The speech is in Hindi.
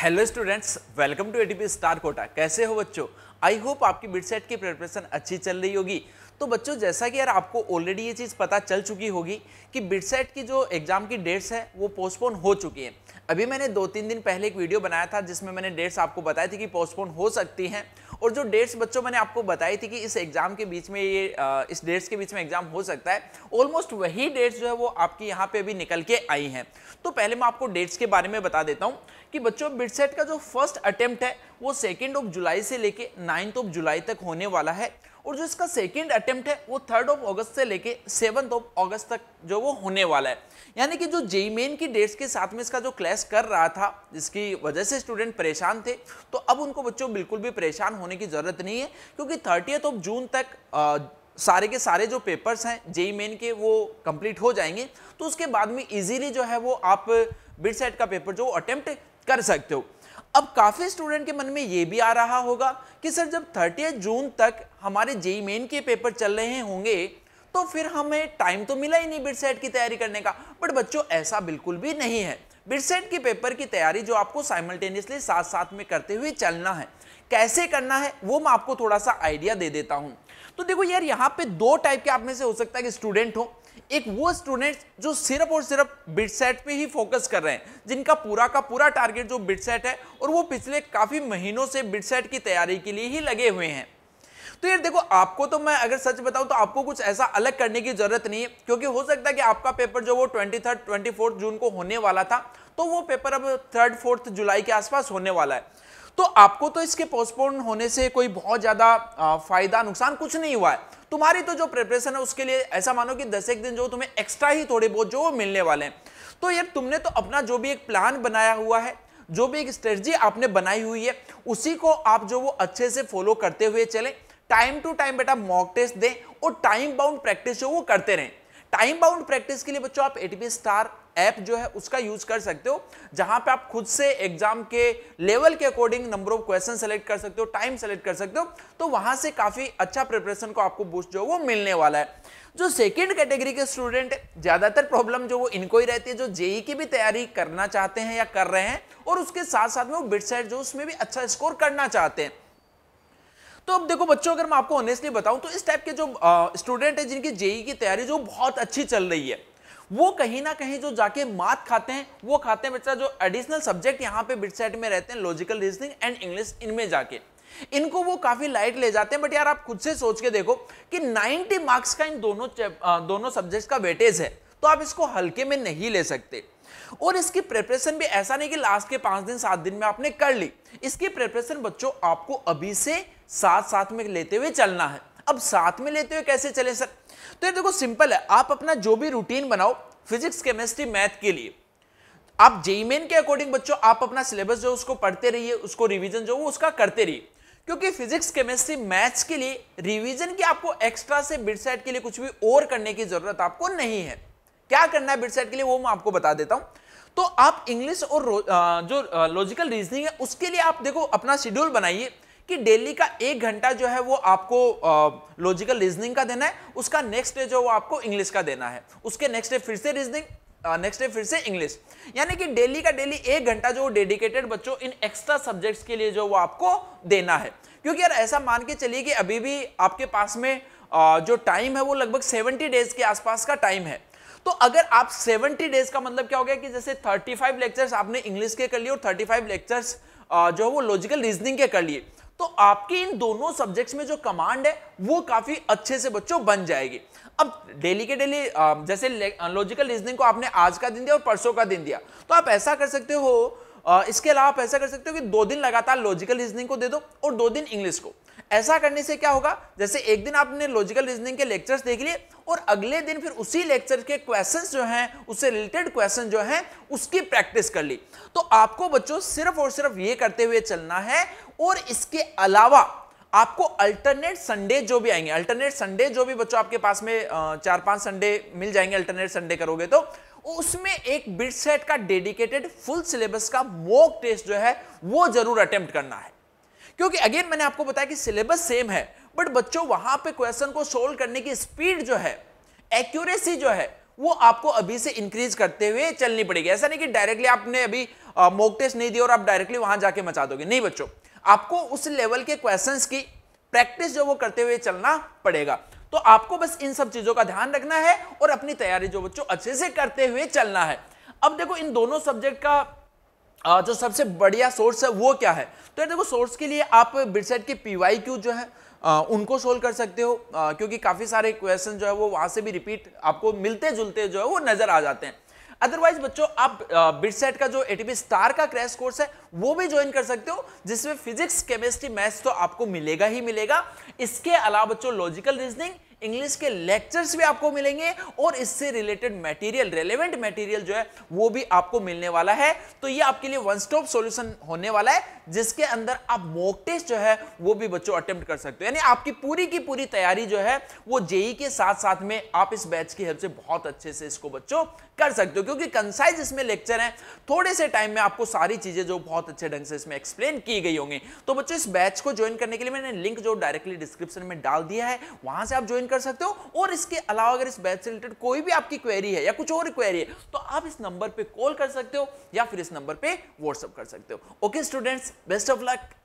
hello students welcome to ATP star Kota कैसे हो बच्चों आई होप आपकी बिट सेट की प्रिपरेशन अच्छी चल रही होगी तो बच्चों जैसा कि यार आपको ऑलरेडी ये चीज़ पता चल चुकी होगी कि बिटसेट की जो एग्ज़ाम की डेट्स है वो पोस्टपोन हो चुकी है अभी मैंने दो तीन दिन पहले एक वीडियो बनाया था जिसमें मैंने डेट्स आपको बताई थी कि पोस्टपोन हो सकती हैं और जो डेट्स बच्चों मैंने आपको बताई थी कि इस एग्ज़ाम के बीच में ये इस डेट्स के बीच में एग्ज़ाम हो सकता है ऑलमोस्ट वही डेट्स जो है वो आपकी यहाँ पे अभी निकल के आई हैं तो पहले मैं आपको डेट्स के बारे में बता देता हूँ कि बच्चों बिटसेट का जो फर्स्ट अटेम्प्ट है वो सेकेंड ऑफ जुलाई से लेके नाइन्थ ऑफ जुलाई तक होने वाला है और जो इसका सेकेंड अटेम्प्ट है वो थर्ड ऑफ अगस्त से लेके सेवंथ ऑफ अगस्त तक जो वो होने वाला है यानी कि जो जेई मेन की डेट्स के साथ में इसका जो क्लैश कर रहा था जिसकी वजह से स्टूडेंट परेशान थे तो अब उनको बच्चों बिल्कुल भी परेशान होने की ज़रूरत नहीं है क्योंकि थर्टियथ ऑफ जून तक आ, सारे के सारे जो पेपर्स हैं जेई मेन के वो कंप्लीट हो जाएंगे तो उसके बाद में इजीली जो है वो आप बिट सेट का पेपर जो अटेम्प्ट कर सकते हो अब काफ़ी स्टूडेंट के मन में ये भी आ रहा होगा कि सर जब थर्टी जून तक हमारे जेई मेन e e के पेपर चल रहे होंगे तो फिर हमें टाइम तो मिला ही नहीं बिट की तैयारी करने का बट बच्चों ऐसा बिल्कुल भी नहीं है बिट के पेपर की तैयारी जो आपको साइमल्टेनियसली साथ साथ में करते हुए चलना है कैसे करना है वो मैं आपको थोड़ा सा आइडिया दे देता हूं तो देखो यार यहाँ पे दो टाइप के आप में से हो सकता है कि स्टूडेंट हो एक वो स्टूडेंट्स जो सिर्फ और सिर्फ बिट सेट पे ही फोकस कर रहे हैं जिनका पूरा का पूरा टारगेट जो बिट सेट है और वो पिछले काफ़ी महीनों से बिट सेट की तैयारी के लिए ही लगे हुए हैं तो यार देखो आपको तो मैं अगर सच बताऊं तो आपको कुछ ऐसा अलग करने की जरूरत नहीं है क्योंकि हो सकता है कि आपका पेपर जो वो twenty third twenty fourth June को होने वाला था तो वो पेपर अब थर्ड फोर्थ जुलाई के आसपास होने वाला है तो आपको तो इसके पोस्टपोन होने से कोई बहुत ज़्यादा फायदा नुकसान कुछ नहीं हुआ है तुम्हारी तो जो प्रिपरेशन है उसके लिए ऐसा मानो कि दस एक दिन जो तुम्हें एक्स्ट्रा ही थोड़े बहुत जो मिलने वाले हैं तो यार तुमने तो अपना जो भी एक प्लान बनाया हुआ है जो भी एक स्ट्रेटजी आपने बनाई हुई है उसी को आप जो वो अच्छे से फॉलो करते हुए चले टाइम टू टाइम बेटा मॉक टेस्ट दें और टाइम बाउंड प्रैक्टिस जो वो करते रहें टाइम बाउंड प्रैक्टिस के लिए बच्चों आप एटीपी स्टार ऐप जो है उसका यूज कर सकते हो जहां पे आप खुद से एग्जाम के लेवल के according number of question select कर सकते हो टाइम सेलेक्ट कर सकते हो तो वहां से काफी अच्छा प्रिपरेशन को आपको बूस्ट जो वो मिलने वाला है जो सेकेंड कैटेगरी के स्टूडेंट ज्यादातर प्रॉब्लम जो वो इनको ही रहती है जो जेई e की भी तैयारी करना चाहते हैं या कर रहे हैं और उसके साथ साथ में वो बिट साइड जो उसमें भी अच्छा स्कोर करना चाहते हैं तो अब देखो बच्चों अगर मैं आपको ऑनेस्टली बताऊं तो इस टाइप के जो स्टूडेंट है जिनकी जेई e की तैयारी जो बहुत अच्छी चल रही है वो कहीं ना कहीं जो जाके मात खाते हैं वो खाते हैं बच्चा जो एडिशनल सब्जेक्ट यहाँ पे बिट बिटसेट में रहते हैं लॉजिकल रीजनिंग एंड इंग्लिश इनमें जाके इनको वो काफी लाइट ले जाते हैं बट यार आप खुद से सोच के देखो कि 90 मार्क्स का इन दोनों दोनों सब्जेक्ट्स का वेटेज है तो आप इसको हल्के में नहीं ले सकते और इसकी प्रिपरेशन भी ऐसा नहीं कि लास्ट के पांच दिन सात दिन में आपने कर ली इसकी प्रिपरेशन बच्चों आपको अभी से साथ साथ में लेते हुए चलना है अब साथ में लेते हुए कैसे चले सर तो ये देखो सिंपल है आप अपना जो भी रूटीन बनाओ फिजिक्स केमिस्ट्री मैथ के लिए आप जेईमेन e e के अकॉर्डिंग बच्चों आप अपना सिलेबस जो उसको पढ़ते रहिए उसको रिवीजन जो वो उसका करते रहिए क्योंकि फिजिक्स केमिस्ट्री मैथ्स के लिए रिवीजन की आपको एक्स्ट्रा से बिट सेट के लिए कुछ भी और करने की जरूरत आपको नहीं है क्या करना है बिट सेट के लिए वो मैं आपको बता देता हूं तो आप इंग्लिश और जो लॉजिकल रीजनिंग है उसके लिए आप देखो अपना शेड्यूल बनाइए कि डेली का एक घंटा जो है वो आपको लॉजिकल रीजनिंग का देना है उसका नेक्स्ट डे जो वो आपको इंग्लिश का देना है उसके नेक्स्ट डे फिर से रीजनिंग नेक्स्ट डे फिर से इंग्लिश यानी कि डेली का डेली एक घंटा जो डेडिकेटेड बच्चों इन एक्स्ट्रा सब्जेक्ट्स के लिए जो वो आपको देना है क्योंकि यार ऐसा मान के चलिए कि अभी भी आपके पास में आ, जो टाइम है वो लगभग सेवेंटी डेज के आसपास का टाइम है तो अगर आप 70 डेज का मतलब क्या हो गया कि जैसे 35 लेक्चर्स आपने इंग्लिश के कर लिए और 35 लेक्चर्स जो है वो लॉजिकल रीजनिंग के कर लिए तो आपके इन दोनों सब्जेक्ट्स में जो कमांड है वो काफी अच्छे से बच्चों बन जाएगी अब डेली के डेली जैसे लॉजिकल रीजनिंग को आपने आज का दिन दिया और परसों का दिन दिया तो आप ऐसा कर सकते हो इसके अलावा आप ऐसा कर सकते हो कि दो दिन लगातार लॉजिकल रीजनिंग को दे दो और दो दिन इंग्लिश को ऐसा करने से क्या होगा जैसे एक दिन आपने लॉजिकल रीजनिंग के लेक्चर्स देख लिए और अगले दिन फिर उसी लेक्चर के क्वेश्चन जो हैं उससे रिलेटेड क्वेश्चन जो हैं उसकी प्रैक्टिस कर ली तो आपको बच्चों सिर्फ और सिर्फ ये करते हुए चलना है और इसके अलावा आपको अल्टरनेट संडे जो भी आएंगे अल्टरनेट संडे जो भी बच्चों आपके पास में चार पांच संडे मिल जाएंगे अल्टरनेट संडे करोगे तो उसमें एक बिट सेट का डेडिकेटेड फुल सिलेबस का मॉक टेस्ट जो है वो जरूर अटेम्प्ट करना है क्योंकि अगेन मैंने आपको बताया कि सिलेबस सेम है बट बच्चों वहां पे क्वेश्चन को सोल्व करने की स्पीड जो है एक्यूरेसी जो है वो आपको अभी से इंक्रीज करते हुए चलनी पड़ेगी ऐसा नहीं कि डायरेक्टली आपने अभी मॉक टेस्ट नहीं दिया और आप डायरेक्टली वहां जाके मचा दोगे नहीं बच्चों आपको उस लेवल के क्वेश्चंस की प्रैक्टिस जो वो करते हुए चलना पड़ेगा तो आपको बस इन सब चीजों का ध्यान रखना है और अपनी तैयारी जो बच्चों अच्छे से करते हुए चलना है अब देखो इन दोनों सब्जेक्ट का जो सबसे बढ़िया सोर्स है वो क्या है तो देखो सोर्स के लिए आप बिरसेट के पीवाई जो है आ, उनको सोल्व कर सकते हो आ, क्योंकि काफ़ी सारे क्वेश्चन जो है वो वहाँ से भी रिपीट आपको मिलते जुलते जो है वो नज़र आ जाते हैं अदरवाइज बच्चों आप बिटसेट का जो एटीपी स्टार का क्रैश कोर्स है वो भी ज्वाइन कर सकते हो जिसमें फिजिक्स केमिस्ट्री मैथ्स तो आपको मिलेगा ही मिलेगा इसके अलावा बच्चों लॉजिकल रीजनिंग इंग्लिश के लेक्चर्स भी आपको मिलेंगे और इससे रिलेटेड मटेरियल रेलेवेंट मटेरियल जो है वो भी आपको मिलने वाला है तो ये आपके लिए वन स्टॉप सॉल्यूशन होने वाला है जिसके अंदर आप मॉक टेस्ट जो है वो भी बच्चों अटेम्प्ट कर सकते हो यानी आपकी पूरी की पूरी तैयारी जो है वो जेई के साथ साथ में आप इस बैच की हेल्प से बहुत अच्छे से इसको बच्चों कर सकते हो क्योंकि कंसाइज इसमें लेक्चर है थोड़े से टाइम में आपको सारी चीजें जो बहुत अच्छे ढंग से इसमें एक्सप्लेन की गई होंगी तो बच्चों इस बैच को ज्वाइन करने के लिए मैंने लिंक जो डायरेक्टली डिस्क्रिप्शन में डाल दिया है वहां से आप ज्वाइन कर सकते हो और इसके अलावा अगर इस बैच से रिलेटेड कोई भी आपकी क्वेरी है या कुछ और क्वेरी है तो आप इस नंबर पर कॉल कर सकते हो या फिर इस नंबर पर व्हाट्सअप कर सकते हो okay students best of luck